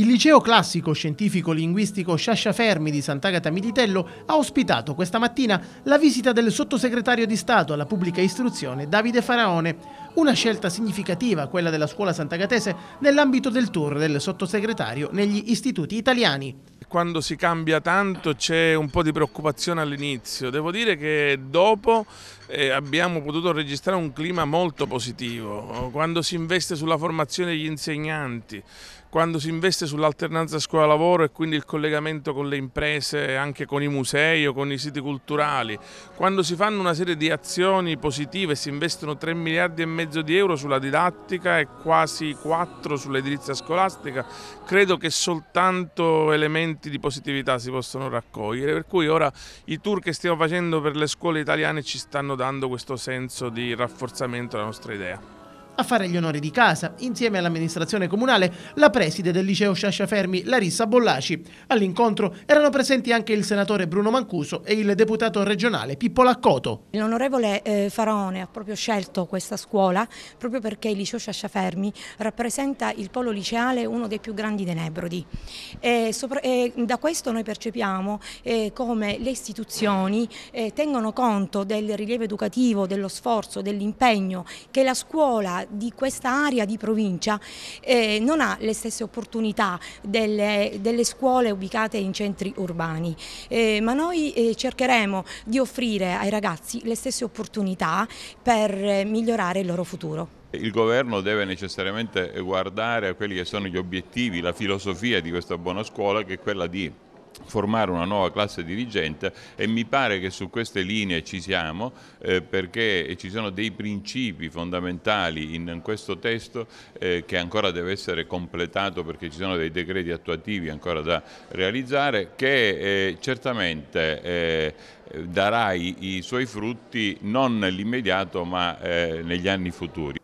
Il liceo classico scientifico linguistico Sciascia Fermi di Sant'Agata Militello ha ospitato questa mattina la visita del sottosegretario di Stato alla pubblica istruzione Davide Faraone, una scelta significativa quella della scuola sant'agatese nell'ambito del tour del sottosegretario negli istituti italiani quando si cambia tanto c'è un po' di preoccupazione all'inizio. Devo dire che dopo eh, abbiamo potuto registrare un clima molto positivo. Quando si investe sulla formazione degli insegnanti, quando si investe sull'alternanza scuola-lavoro e quindi il collegamento con le imprese, anche con i musei o con i siti culturali, quando si fanno una serie di azioni positive, si investono 3 miliardi e mezzo di euro sulla didattica e quasi 4 sull'edilizia scolastica, credo che soltanto elementi di positività si possono raccogliere, per cui ora i tour che stiamo facendo per le scuole italiane ci stanno dando questo senso di rafforzamento della nostra idea a fare gli onori di casa, insieme all'amministrazione comunale, la preside del liceo Sciascia Fermi, Larissa Bollaci. All'incontro erano presenti anche il senatore Bruno Mancuso e il deputato regionale Pippo Laccoto. L'onorevole eh, Faraone ha proprio scelto questa scuola proprio perché il liceo Sciascia Fermi rappresenta il polo liceale uno dei più grandi d'Enebrodi. E, da questo noi percepiamo eh, come le istituzioni eh, tengono conto del rilievo educativo, dello sforzo, dell'impegno che la scuola di questa area di provincia eh, non ha le stesse opportunità delle, delle scuole ubicate in centri urbani, eh, ma noi eh, cercheremo di offrire ai ragazzi le stesse opportunità per eh, migliorare il loro futuro. Il governo deve necessariamente guardare a quelli che sono gli obiettivi, la filosofia di questa buona scuola che è quella di formare una nuova classe dirigente e mi pare che su queste linee ci siamo eh, perché ci sono dei principi fondamentali in, in questo testo eh, che ancora deve essere completato perché ci sono dei decreti attuativi ancora da realizzare che eh, certamente eh, darà i, i, suoi frutti non nell'immediato ma eh, negli anni futuri.